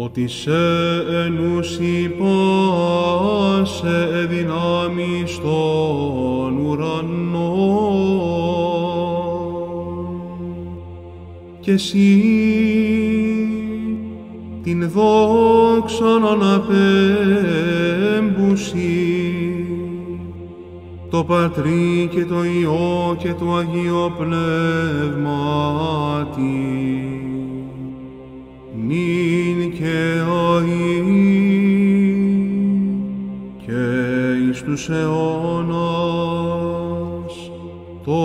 ότι σε ενούσι σε δυνάμει στον ουρανό και εσύ την δόξα να αναπέμπουσι το Πατρί και το Υιό και το Αγίο Πνεύμα και Άγιοι και εις τους αιώνας το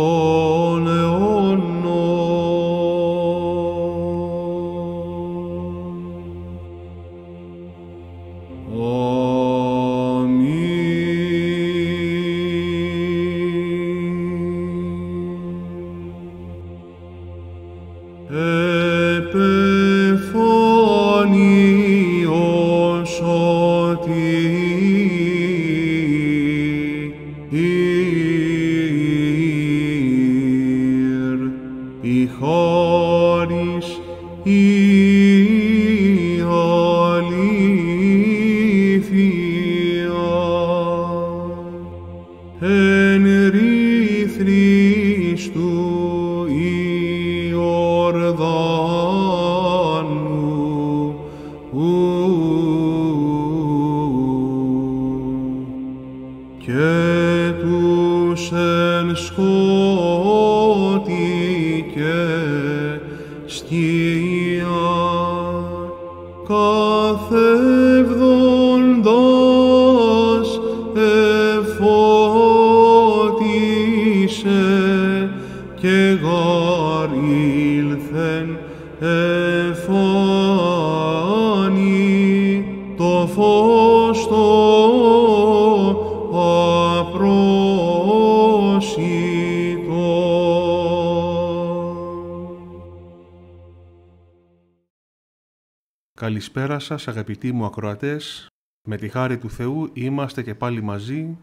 Καλησπέρα σας αγαπητοί μου ακροατές, με τη χάρη του Θεού είμαστε και πάλι μαζί.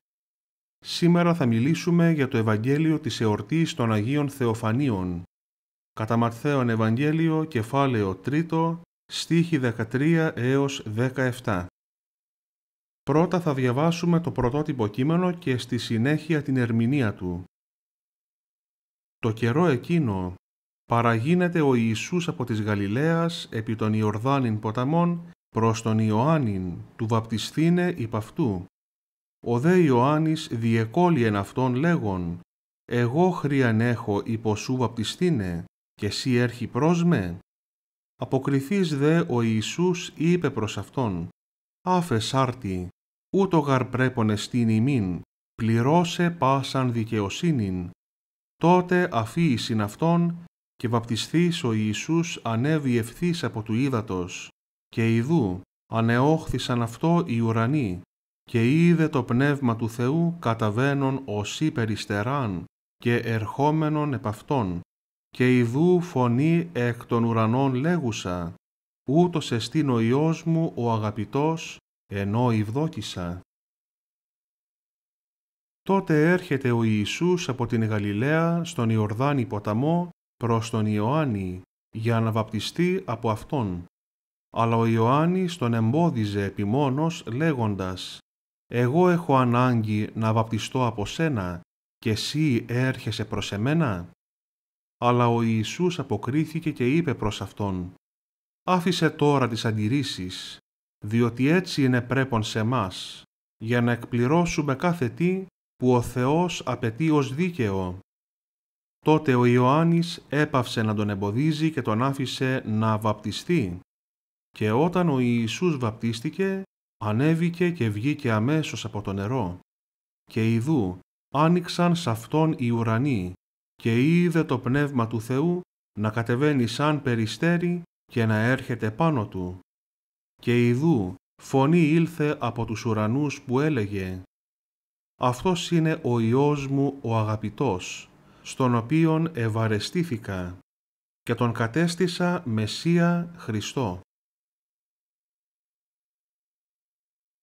Σήμερα θα μιλήσουμε για το Ευαγγέλιο της εορτής των Αγίων Θεοφανίων. Κατά Μαρθέων Ευαγγέλιο, κεφάλαιο 3, στίχη 13 έως 17. Πρώτα θα διαβάσουμε το πρωτότυπο κείμενο και στη συνέχεια την ερμηνεία του. Το καιρό εκείνο παραγίνεται ο Ιησούς από της Γαλιλαίας επί των Ιορδάνιν ποταμών προς τον Ιωάννην, του βαπτιστήνε υπ' αυτού. Ο δε Ιωάννης διεκόλυεν αυτόν λέγον, «Εγώ χρίαν έχω υπό σου βαπτιστήνε, και εσύ έρχει προς με». Αποκριθείς δε ο Ιησούς είπε προς αυτόν, «Άφε σάρτη, ούτω γαρ πρέπονε στήν ημίν, πληρώσε πάσαν δικαιοσύνην. Τότε αφήσει αυτόν και βαπτιστής ο Ιησούς ανέβη ευθύς από του ύδατος, και ιδού ανεόχθησαν αυτό οι ουρανοί, και είδε το Πνεύμα του Θεού καταβαίνον ως υπεριστεράν και ερχόμενον επ' αυτόν, και ιδού φωνή εκ των ουρανών λέγουσα, ούτως εστίν ο Υιός μου ο αγαπητός, ενώ ευδόκησα. Τότε έρχεται ο Ιησούς από την Γαλιλαία στον Ιορδάνη ποταμό προς τον Ιωάννη για να βαπτιστεί από αυτόν. Αλλά ο Ιωάννης τον εμπόδιζε επιμόνος λέγοντας «Εγώ έχω ανάγκη να βαπτιστώ από σένα και εσύ έρχεσαι προς εμένα». Αλλά ο Ιησούς αποκρίθηκε και είπε προς αυτόν «Άφησε τώρα τις αντιρρήσεις, διότι έτσι είναι πρέπον σε μας, για να εκπληρώσουμε κάθε τι που ο Θεός απαιτεί ως δίκαιο, Τότε ο Ιωάννης έπαυσε να τον εμποδίζει και τον άφησε να βαπτιστεί. Και όταν ο Ιησούς βαπτίστηκε, ανέβηκε και βγήκε αμέσως από το νερό. Και ειδού άνοιξαν σ' αυτόν οι ουρανοί και είδε το Πνεύμα του Θεού να κατεβαίνει σαν περιστέρι και να έρχεται πάνω του. Και ειδού φωνή ήλθε από τους ουρανούς που έλεγε «Αυτός είναι ο Υιός μου ο αγαπητός, στον οποίον ευαρεστήθηκα και τον κατέστησα Μεσιά Χριστό.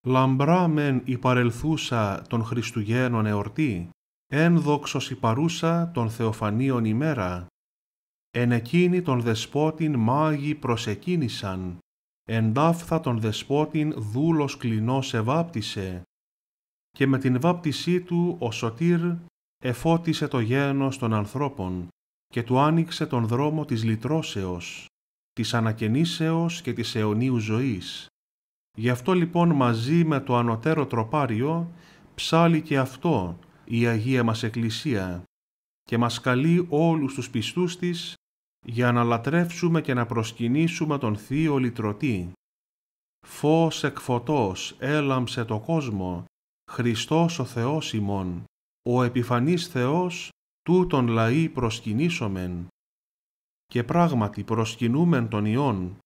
Λαμπρά η παρελθούσα των Χριστουγέννων εορτή, ένδοξος η παρούσα των Θεοφανίων ημέρα, εν εκείνη τον δεσπότην μάγοι προσεκίνησαν, εν τάφθα τον δεσπότην δούλος κλινός εβάπτισε, και με την βάπτισή του ο Σωτήρ εφώτισε το γένος των ανθρώπων και του άνοιξε τον δρόμο της λυτρώσεως, της ανακαινήσεως και της αιωνίου ζωής. Γι' αυτό λοιπόν μαζί με το ανωτέρο τροπάριο ψάλει και αυτό η Αγία μας Εκκλησία και μας καλεί όλους τους πιστούς της για να λατρεύσουμε και να προσκυνήσουμε τον Θείο Λυτρωτή. Φως εκ φωτός έλαμψε το κόσμο, Χριστός ο Θεός ημών ο επιφανής Θεός τούτον λαί προσκυνήσομεν και πράγματι προσκυνούμεν τον Υιόν,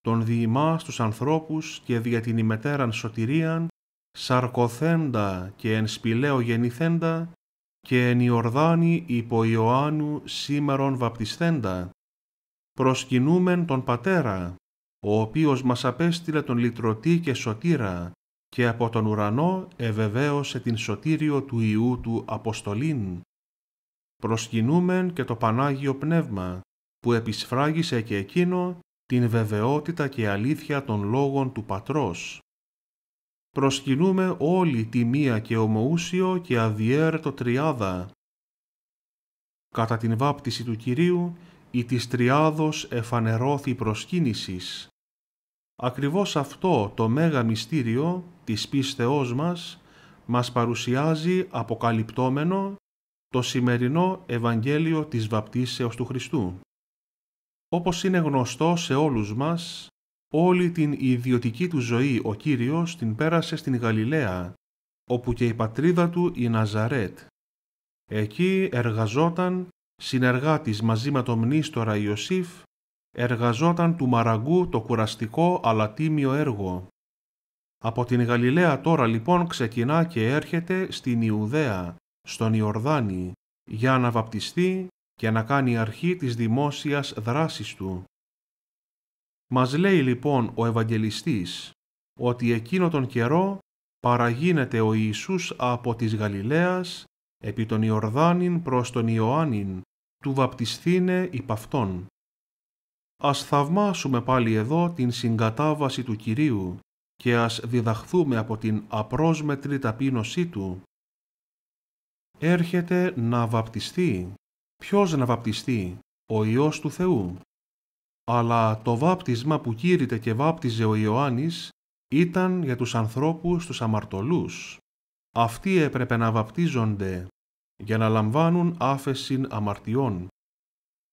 τον διημά στους ανθρώπους και δια την ημετέραν σωτηρίαν, σαρκοθέντα και εν σπηλαίο γεννηθέντα και εν Ιορδάνη υπό Ιωάννου σήμερον βαπτισθέντα. Προσκυνούμεν τον Πατέρα, ο οποίος μας απέστειλε τον λυτρωτή και σωτήρα, και από τον ουρανό εβεβαίωσε την σωτήριο του Ιού του Αποστολήν. Προσκυνούμεν και το Πανάγιο Πνεύμα, που επισφράγισε και εκείνο την βεβαιότητα και αλήθεια των λόγων του Πατρός. Προσκυνούμε όλη τη μία και ομοούσιο και αδιέρετο τριάδα. Κατά την βάπτιση του Κυρίου, η της τριάδος εφανερώθη προσκύνησης Ακριβώς αυτό το μέγα μυστήριο της πίστεώς μας μας παρουσιάζει αποκαλυπτόμενο το σημερινό Ευαγγέλιο της Βαπτίσεως του Χριστού. Όπως είναι γνωστό σε όλους μας, όλη την ιδιωτική του ζωή ο Κύριος την πέρασε στην Γαλιλαία, όπου και η πατρίδα του η Ναζαρέτ. Εκεί εργαζόταν συνεργάτης μαζί με τον μνήστορα Ιωσήφ εργαζόταν του Μαραγκού το κουραστικό αλλά τίμιο έργο. Από την Γαλιλαία τώρα λοιπόν ξεκινά και έρχεται στην Ιουδαία, στον Ιορδάνη, για να βαπτιστεί και να κάνει αρχή της δημόσιας δράσης του. Μας λέει λοιπόν ο Ευαγγελιστής ότι εκείνο τον καιρό παραγίνεται ο Ιησούς από της Γαλιλαίας επί τον Ιορδάνην προς τον Ιωάννην, του βαπτισθήνε υπ' αυτόν. Ας θαυμάσουμε πάλι εδώ την συγκατάβαση του Κυρίου και ας διδαχθούμε από την απρόσμετρη ταπείνωσή Του. Έρχεται να βαπτιστεί. Ποιος να βαπτιστεί, ο Υιός του Θεού. Αλλά το βάπτισμα που κήρυτε και βάπτιζε ο Ιωάννης ήταν για τους ανθρώπους τους αμαρτωλούς. Αυτοί έπρεπε να βαπτίζονται για να λαμβάνουν άφεσιν αμαρτιών.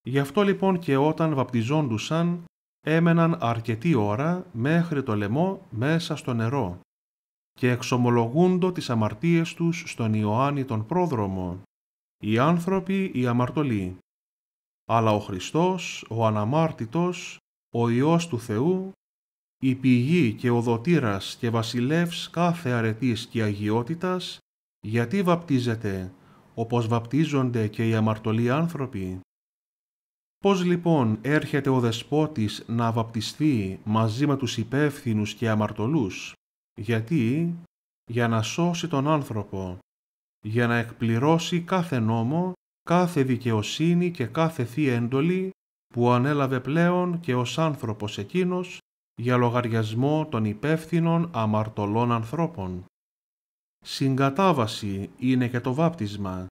Γι' αυτό λοιπόν και όταν βαπτιζόντουσαν έμεναν αρκετή ώρα μέχρι το λαιμό μέσα στο νερό και εξομολογούντο τις αμαρτίες τους στον Ιωάννη τον πρόδρομο, οι άνθρωποι οι αμαρτωλοί. Αλλά ο Χριστός, ο αναμάρτητος, ο Υιός του Θεού, η πηγή και ο δοτήρας και βασιλεύς κάθε αρετής και αγιότητας, γιατί βαπτίζεται, όπως βαπτίζονται και οι αμαρτωλοί άνθρωποι, Πώς λοιπόν έρχεται ο δεσπότης να βαπτιστεί μαζί με τους υπεύθυνους και αμαρτωλούς, γιατί για να σώσει τον άνθρωπο, για να εκπληρώσει κάθε νόμο, κάθε δικαιοσύνη και κάθε θεία έντολη που ανέλαβε πλέον και ως άνθρωπος εκείνος για λογαριασμό των υπεύθυνων αμαρτωλών ανθρώπων. Συγκατάβαση είναι και το βάπτισμα,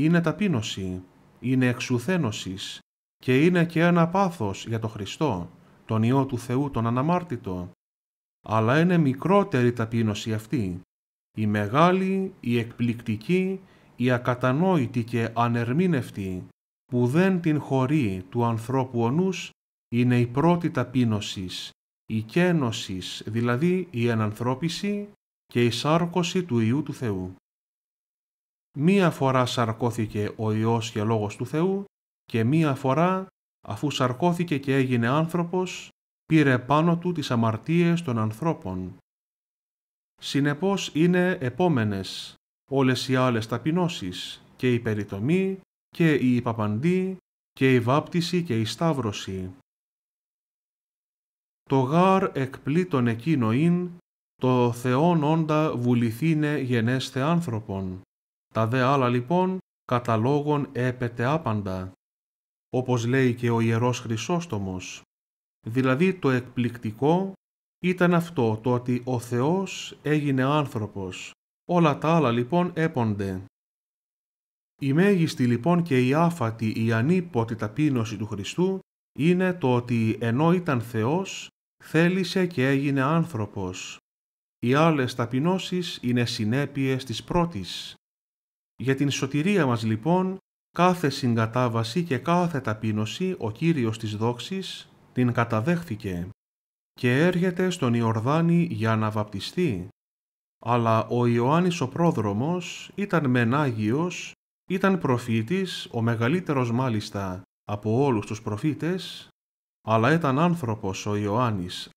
είναι ταπείνωση, είναι εξουθένωσης, και είναι και ένα πάθος για τον Χριστό, τον Υιό του Θεού τον αναμάρτητο, αλλά είναι μικρότερη ταπείνωση αυτή, η μεγάλη, η εκπληκτική, η ακατανόητη και ανερμήνευτη, που δεν την χωρεί του ανθρώπου ο νους, είναι η πρώτη ταπείνωσης, η κένωσης, δηλαδή η ενανθρώπιση και η σάρκωση του Υιού του Θεού. Μία φορά σαρκώθηκε ο Υιός και Λόγος του Θεού και μία φορά, αφού σαρκώθηκε και έγινε άνθρωπος, πήρε πάνω του τις αμαρτίες των ανθρώπων. Συνεπώς είναι επόμενες όλες οι άλλες ταπεινώσεις και η περιτομή και η υπαπαντή και η βάπτιση και η σταύρωση. Το γάρ εκπλήτων εκείνο ειν, το Θεόν όντα βουληθήνε γενέστε άνθρωπον. Τα δε άλλα λοιπόν καταλόγων έπεται άπαντα όπως λέει και ο Ιερός Χρυσόστομος. Δηλαδή το εκπληκτικό ήταν αυτό το ότι ο Θεός έγινε άνθρωπος. Όλα τα άλλα λοιπόν έπονται. Η μέγιστη λοιπόν και η άφατη η ανίποτη ταπείνωση του Χριστού είναι το ότι ενώ ήταν Θεός θέλησε και έγινε άνθρωπος. Οι άλλες ταπεινώσεις είναι συνέπειες της πρώτης. Για την σωτηρία μας λοιπόν κάθε συγκατάβαση και κάθε ταπείνωση ο Κύριος της δόξης την καταδέχθηκε και έρχεται στον Ιορδάνη για να βαπτιστεί. Αλλά ο Ιωάννης ο πρόδρομος ήταν μεν Άγιος, ήταν προφήτης, ο μεγαλύτερος μάλιστα από όλους τους προφήτες, αλλά ήταν άνθρωπος ο Ιωάννης,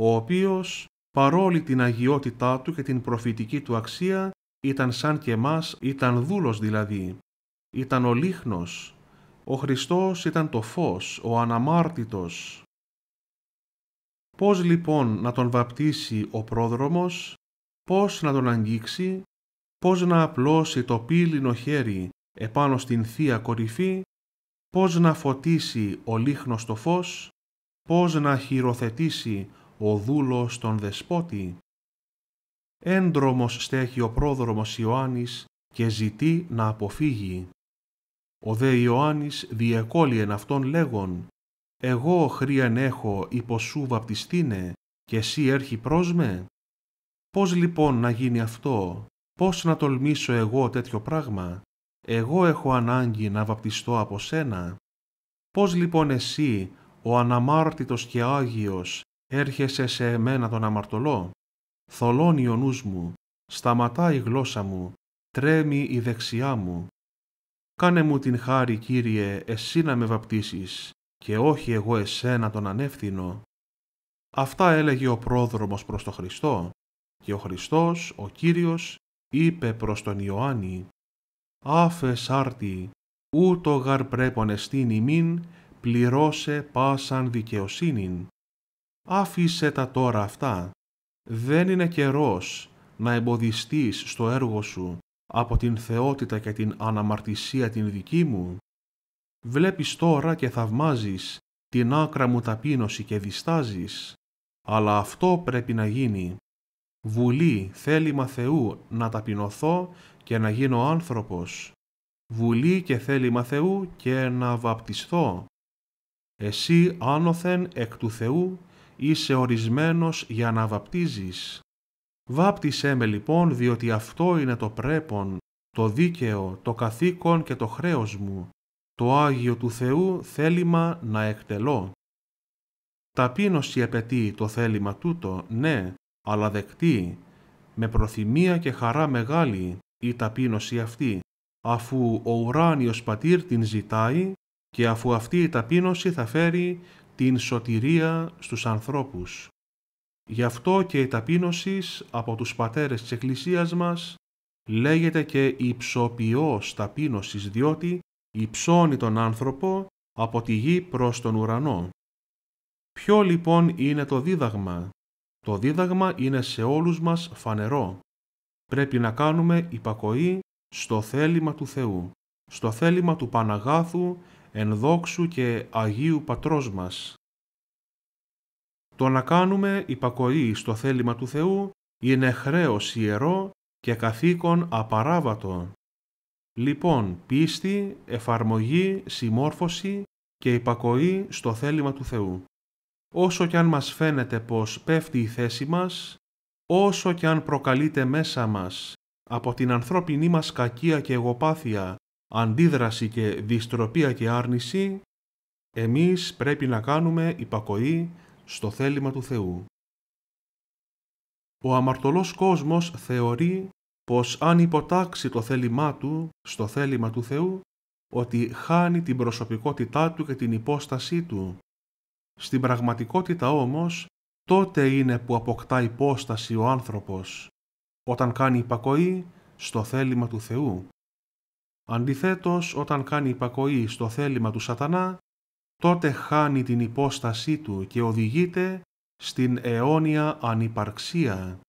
ο οποίος παρόλη την αγιότητά του και την προφητική του αξία ήταν σαν και εμάς ήταν δούλος δηλαδή, ήταν ο λίχνος, ο Χριστός ήταν το φως, ο αναμάρτητος. Πώς λοιπόν να τον βαπτίσει ο πρόδρομος, πώς να τον αγγίξει, πώς να απλώσει το πύλινο χέρι επάνω στην θεία κορυφή, πώς να φωτίσει ο λίχνος το φως, πώς να χειροθετήσει ο δούλος τον δεσπότη. Έντρομος στέχει ο πρόδρομος Ιωάννης και ζητεί να αποφύγει. Ο δε Ιωάννης διεκόλυεν αυτόν λέγον «Εγώ χρίαν έχω υπό σου βαπτιστίνε και εσύ έρχει με» Πώς λοιπόν να γίνει αυτό, πώς να τολμήσω εγώ τέτοιο πράγμα, εγώ έχω ανάγκη να βαπτιστώ από σένα. Πώς λοιπόν εσύ, ο αναμάρτητος και Άγιος, έρχεσαι σε εμένα τον αμαρτωλό. Θολώνει ο νους μου, σταματά η γλώσσα μου, τρέμει η δεξιά μου. Κάνε μου την χάρη, Κύριε, εσύ να με βαπτίσεις και όχι εγώ εσένα τον ανεύθυνο. Αυτά έλεγε ο πρόδρομος προς τον Χριστό και ο Χριστός, ο Κύριος, είπε προς τον Ιωάννη «Άφε σάρτη, ούτω γαρ πρέπον εστίν ημίν, πληρώσε πάσαν δικαιοσύνην. Άφησε τα τώρα αυτά. Δεν είναι καιρός να εμποδιστείς στο έργο σου από την θεότητα και την αναμαρτησία την δική μου, βλέπεις τώρα και θαυμάζεις την άκρα μου ταπείνωση και διστάζεις, αλλά αυτό πρέπει να γίνει. Βουλή, θέλημα Θεού, να ταπεινωθώ και να γίνω άνθρωπος. Βουλή και θέλημα Θεού και να βαπτιστώ. Εσύ άνοθεν εκ του Θεού είσαι ορισμένος για να βαπτίζεις. Βάπτισέ με λοιπόν, διότι αυτό είναι το πρέπον, το δίκαιο, το καθήκον και το χρέος μου, το Άγιο του Θεού θέλημα να εκτελώ. Ταπείνωση επαιτεί το θέλημα τούτο, ναι, αλλά δεκτεί με προθυμία και χαρά μεγάλη η ταπείνωση αυτή, αφού ο ουράνιος πατήρ την ζητάει και αφού αυτή η ταπείνωση θα φέρει την σωτηρία στους ανθρώπους. Γι' αυτό και η ταπείνωσης από τους πατέρες της Εκκλησίας μας λέγεται και υψοποιός ταπείνωσης διότι υψώνει τον άνθρωπο από τη γη προς τον ουρανό. Ποιο λοιπόν είναι το δίδαγμα. Το δίδαγμα είναι σε όλους μας φανερό. Πρέπει να κάνουμε υπακοή στο θέλημα του Θεού, στο θέλημα του Παναγάθου, ενδόξου και Αγίου Πατρός μας, το να κάνουμε υπακοή στο θέλημα του Θεού είναι χρέος ιερό και καθήκον απαράβατο. Λοιπόν, πίστη, εφαρμογή, συμμόρφωση και υπακοή στο θέλημα του Θεού. Όσο κι αν μας φαίνεται πως πέφτει η θέση μας, όσο κι αν προκαλείται μέσα μας από την ανθρώπινή μας κακία και εγωπάθεια, αντίδραση και δυστροπία και άρνηση, εμείς πρέπει να κάνουμε υπακοή στο θέλημα του Θεού. Ο αμαρτωλός κόσμος θεωρεί πως αν υποτάξει το θέλημά του στο θέλημα του Θεού, ότι χάνει την προσωπικότητά του και την υπόστασή του. Στην πραγματικότητα όμως, τότε είναι που αποκτά υπόσταση ο άνθρωπος, όταν κάνει υπακοή στο θέλημα του Θεού. Αντιθέτως, όταν κάνει υπακοή στο θέλημα του σατανά, τότε χάνει την υπόστασή του και οδηγείται στην αιώνια ανυπαρξία.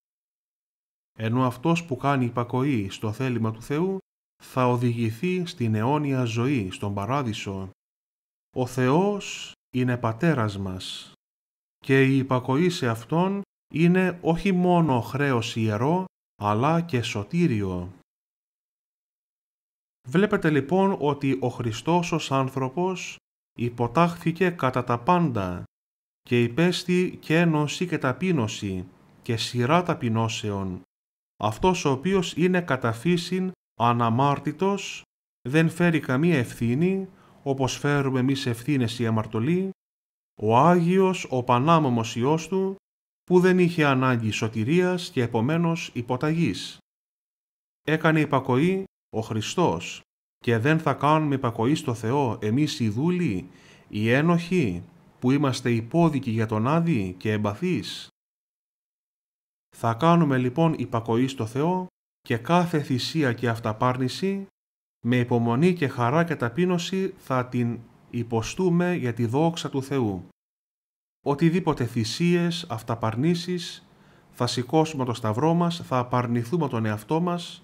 Ενώ αυτός που κάνει υπακοή στο θέλημα του Θεού θα οδηγηθεί στην αιώνια ζωή, στον παράδεισο. Ο Θεός είναι πατέρας μας και η υπακοή σε Αυτόν είναι όχι μόνο χρέος ιερό, αλλά και σωτήριο. Βλέπετε λοιπόν ότι ο Χριστός ως άνθρωπος υποτάχθηκε κατά τα πάντα και υπέστη και ένωση και ταπείνωση και σειρά ταπεινώσεων. Αυτός ο οποίος είναι κατά φύσιν δεν φέρει καμία ευθύνη, όπως φέρουμε εμείς ευθύνες ή αμαρτωλοί, ο Άγιος, ο Πανάμωμος Υιός Του, που δεν είχε ανάγκη σωτηρίας και επομένως υποταγής. Έκανε υπακοή ο Χριστός, και δεν θα κάνουμε υπακοή στο Θεό εμείς οι δούλοι, οι ένοχοι, που είμαστε υπόδικοι για τον Άδη και εμπαθείς. Θα κάνουμε λοιπόν υπακοή στο Θεό και κάθε θυσία και αυταπάρνηση, με υπομονή και χαρά και ταπείνωση θα την υποστούμε για τη δόξα του Θεού. Οτιδήποτε θυσίες, αυταπαρνήσεις, θα σηκώσουμε το σταυρό μας, θα απαρνηθούμε τον εαυτό μας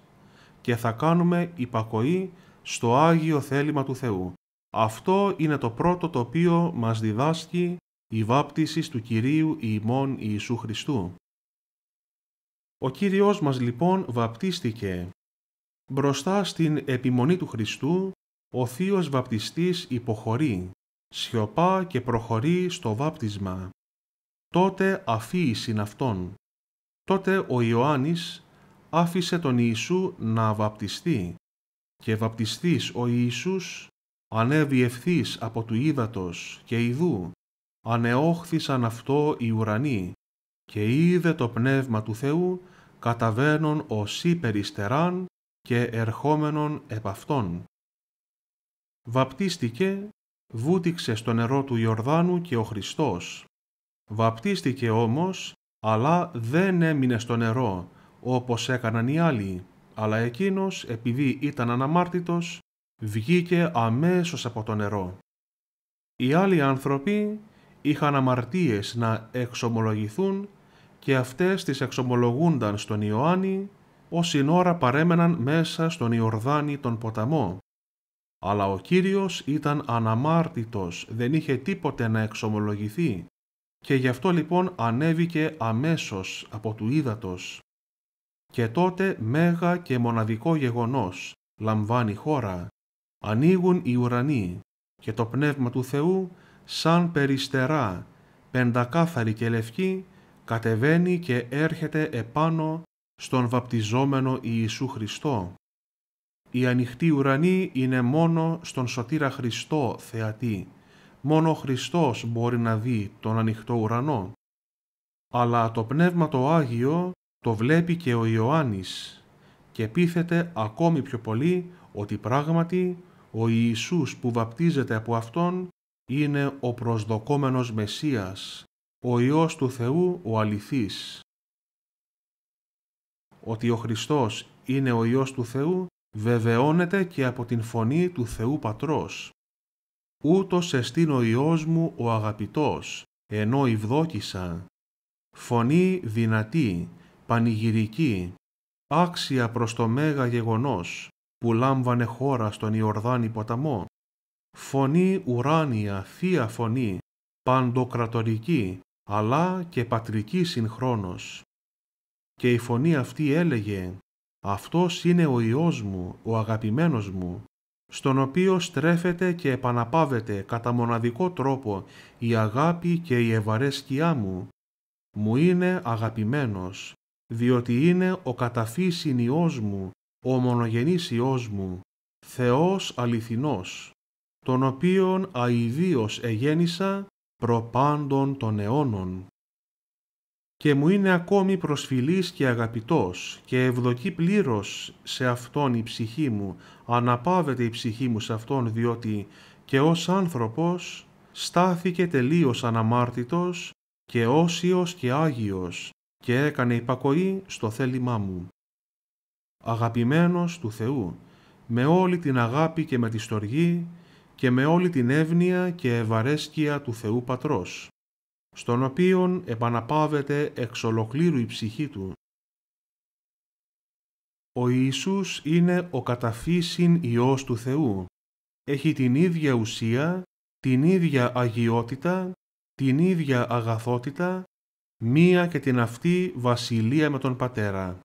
και θα κάνουμε υπακοή στο Άγιο θέλημα του Θεού. Αυτό είναι το πρώτο το οποίο μας διδάσκει η βάπτισης του Κυρίου ημών Ιησού Χριστού. Ο Κύριος μας λοιπόν βαπτίστηκε. Μπροστά στην επιμονή του Χριστού, ο θείος βαπτιστής υποχωρεί, σιωπά και προχωρεί στο βάπτισμα. Τότε συν αυτόν. Τότε ο Ιωάννης άφησε τον Ιησού να βαπτιστεί και βαπτιστής ο Ιησούς, ανέβη ευθύς από του ύδατος και ιδού, ανεόχθησαν αυτό οι ουρανοί, και είδε το Πνεύμα του Θεού καταβαίνον ως υπεριστεράν και ερχόμενον επ' αυτόν. Βαπτίστηκε, βούτυξε στο νερό του Ιορδάνου και ο Χριστός. Βαπτίστηκε όμως, αλλά δεν έμεινε στο νερό, όπως έκαναν οι άλλοι, αλλά εκείνος, επειδή ήταν αναμάρτητος, βγήκε αμέσως από το νερό. Οι άλλοι άνθρωποι είχαν αμαρτίες να εξομολογηθούν και αυτές τις εξομολογούνταν στον Ιωάννη, όσοι ώρα παρέμεναν μέσα στον Ιορδάνη τον ποταμό. Αλλά ο Κύριος ήταν αναμάρτητος, δεν είχε τίποτε να εξομολογηθεί και γι' αυτό λοιπόν ανέβηκε αμέσως από του ύδατος. Και τότε μέγα και μοναδικό γεγονός λαμβάνει χώρα. Ανοίγουν οι ουρανοί και το Πνεύμα του Θεού σαν περιστερά, πεντακάθαρη και λευκή, κατεβαίνει και έρχεται επάνω στον βαπτιζόμενο Ιησού Χριστό. Η ανοιχτή ουρανή είναι μόνο στον Σωτήρα Χριστό θεατή. Μόνο ο Χριστός μπορεί να δει τον ανοιχτό ουρανό. Αλλά το Πνεύμα το Άγιο το βλέπει και ο Ιωάννης και πείθεται ακόμη πιο πολύ ότι πράγματι ο Ιησούς που βαπτίζεται από Αυτόν είναι ο προσδοκόμενος Μεσσίας, ο Υιός του Θεού ο αληθής. Ότι ο Χριστός είναι ο Υιός του Θεού βεβαιώνεται και από την φωνή του Θεού Πατρός. Ούτως εστίν ο Υιός μου ο αγαπητός, ενώ ευδόκησα. Φωνή δυνατή, πανηγυρική, άξια προς το μέγα γεγονός που λάμβανε χώρα στον Ιορδάνη ποταμό, φωνή ουράνια, θεία φωνή, παντοκρατορική, αλλά και πατρική συγχρόνως. Και η φωνή αυτή έλεγε «Αυτός είναι ο Υιός μου, ο αγαπημένος μου, στον οποίο στρέφεται και επαναπάβεται κατά μοναδικό τρόπο η αγάπη και η ευαρέσκειά μου. Μου είναι αγαπημένος, διότι είναι ο καταφύσιν Υιός μου, ο μονογενής Υιός μου, Θεός αληθινός, τον οποίον αηδίως εγέννησα προπάντων των αιώνων. Και μου είναι ακόμη προσφυλής και αγαπητός και ευδοκεί πλήρως σε Αυτόν η ψυχή μου, αναπάβεται η ψυχή μου σε Αυτόν διότι και ως άνθρωπος στάθηκε τελείως αναμάρτητος και όσιος και άγιος και έκανε υπακοή στο θέλημά μου. Αγαπημένος του Θεού, με όλη την αγάπη και με τη στοργή και με όλη την εύνοια και ευαρέσκεια του Θεού Πατρός, στον οποίον επαναπάβεται εξ ολοκλήρου η ψυχή του. Ο Ιησούς είναι ο καταφύσιν Υιός του Θεού. Έχει την ίδια ουσία, την ίδια αγιότητα, την ίδια αγαθότητα μία και την αυτή βασιλεία με τον Πατέρα.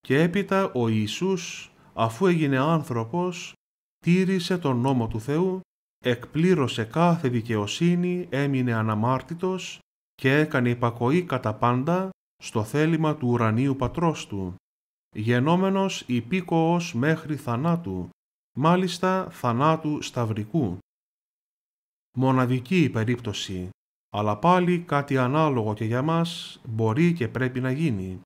Και έπειτα ο Ιησούς, αφού έγινε άνθρωπος, τήρησε τον νόμο του Θεού, εκπλήρωσε κάθε δικαιοσύνη, έμεινε αναμάρτητος και έκανε υπακοή κατά πάντα στο θέλημα του ουρανίου πατρός του, γενόμενος υπήκοος μέχρι θανάτου, μάλιστα θανάτου σταυρικού. Μοναδική περίπτωση αλλά πάλι κάτι ανάλογο και για μας μπορεί και πρέπει να γίνει.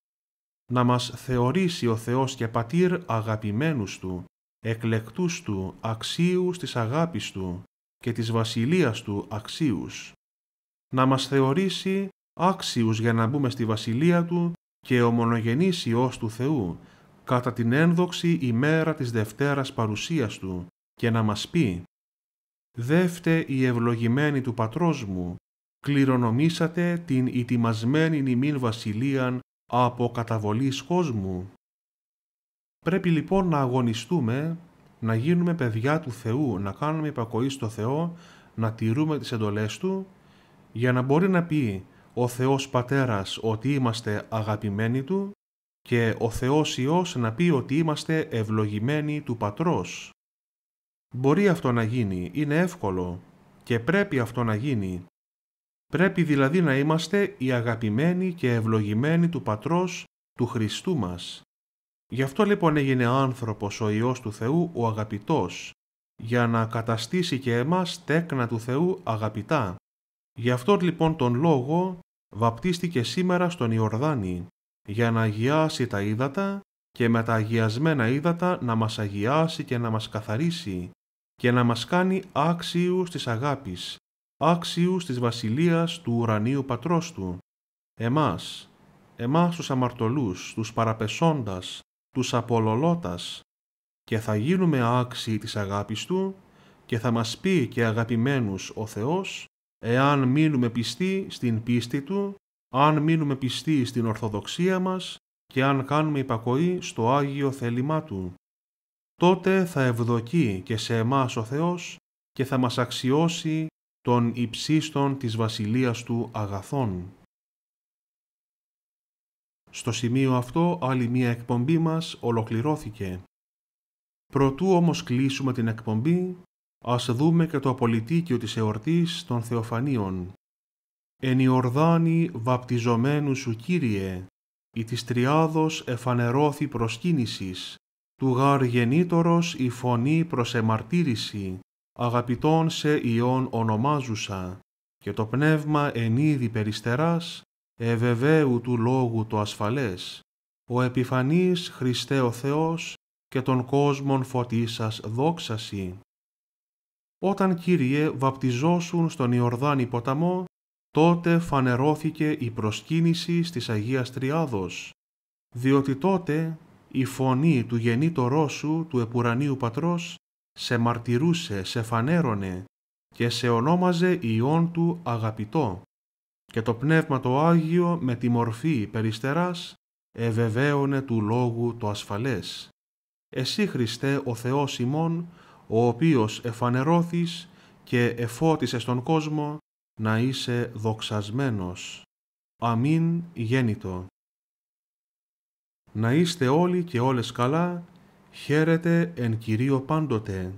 Να μας θεωρήσει ο Θεός και Πατήρ αγαπημένους Του, εκλεκτούς Του, αξίους της αγάπης Του και της βασιλείας Του αξίους. Να μας θεωρήσει άξιους για να μπούμε στη βασιλεία Του και μονογενής Υιός του Θεού, κατά την ένδοξη ημέρα της Δευτέρας παρουσίας Του, και να μας πει «Δεύτε η ευλογημένη του Πατρός μου, κληρονομήσατε την ετοιμασμένη ημίν βασιλείαν από καταβολής κόσμου. Πρέπει λοιπόν να αγωνιστούμε, να γίνουμε παιδιά του Θεού, να κάνουμε υπακοή στο Θεό, να τηρούμε τις εντολές Του, για να μπορεί να πει ο Θεός Πατέρας ότι είμαστε αγαπημένοι Του και ο Θεός Υιός να πει ότι είμαστε ευλογημένοι του Πατρός. Μπορεί αυτό να γίνει, είναι εύκολο και πρέπει αυτό να γίνει, Πρέπει δηλαδή να είμαστε οι αγαπημένοι και ευλογημένοι του Πατρός, του Χριστού μας. Γι' αυτό λοιπόν έγινε άνθρωπος ο Υιός του Θεού ο αγαπητός, για να καταστήσει και εμάς τέκνα του Θεού αγαπητά. Γι' αυτό λοιπόν τον λόγο βαπτίστηκε σήμερα στον Ιορδάνη, για να αγιάσει τα ύδατα και με τα αγιασμένα ύδατα να μας αγιάσει και να μας καθαρίσει και να μας κάνει άξιους της αγάπης άξιους της βασιλείας του ουρανίου πατρός του, εμάς, εμάς τους αμαρτωλούς, τους παραπεσόντας, τους απολολότας, και θα γίνουμε άξιοι της αγάπης του και θα μας πει και αγαπημένους ο Θεός, εάν μείνουμε πιστοί στην πίστη του, αν μείνουμε πιστοί στην ορθοδοξία μας και αν κάνουμε υπακοή στο Άγιο θέλημά του. Τότε θα ευδοκεί και σε εμάς ο Θεός και θα μας αξιώσει των υψίστων της βασιλείας του αγαθών. Στο σημείο αυτό άλλη μία εκπομπή μας ολοκληρώθηκε. Προτού όμως κλείσουμε την εκπομπή, ας δούμε και το απολυτίκιο της εορτής των Θεοφανίων. «Εν Ιορδάνη βαπτιζομένου σου Κύριε, η της Τριάδος εφανερώθη προσκύνησης, του γαρ η φωνή προς αγαπητών σε ιών ονομάζουσα, και το πνεύμα εν είδη περιστεράς, εβεβαίου του λόγου το ασφαλές, ο επιφανής Χριστέ ο Θεός και τον κόσμον φωτίσας δόξασι. δόξαση. Όταν Κύριε βαπτιζόσουν στον Ιορδάνη ποταμό, τότε φανερώθηκε η προσκύνηση της Αγίας Τριάδος, διότι τότε η φωνή του γεννήτορός σου του Επουρανίου Πατρός σε μαρτυρούσε, σε φανέρωνε και σε ονόμαζε Υιόν του αγαπητό και το Πνεύμα το Άγιο με τη μορφή περιστεράς εβεβαίωνε του Λόγου το ασφαλές. Εσύ Χριστέ ο Θεός ημών, ο οποίος εφανερώθης και εφώτισες τον κόσμο να είσαι δοξασμένος. Αμήν γέννητο. Να είστε όλοι και όλες καλά Χαίρετε εν Κυρίω πάντοτε.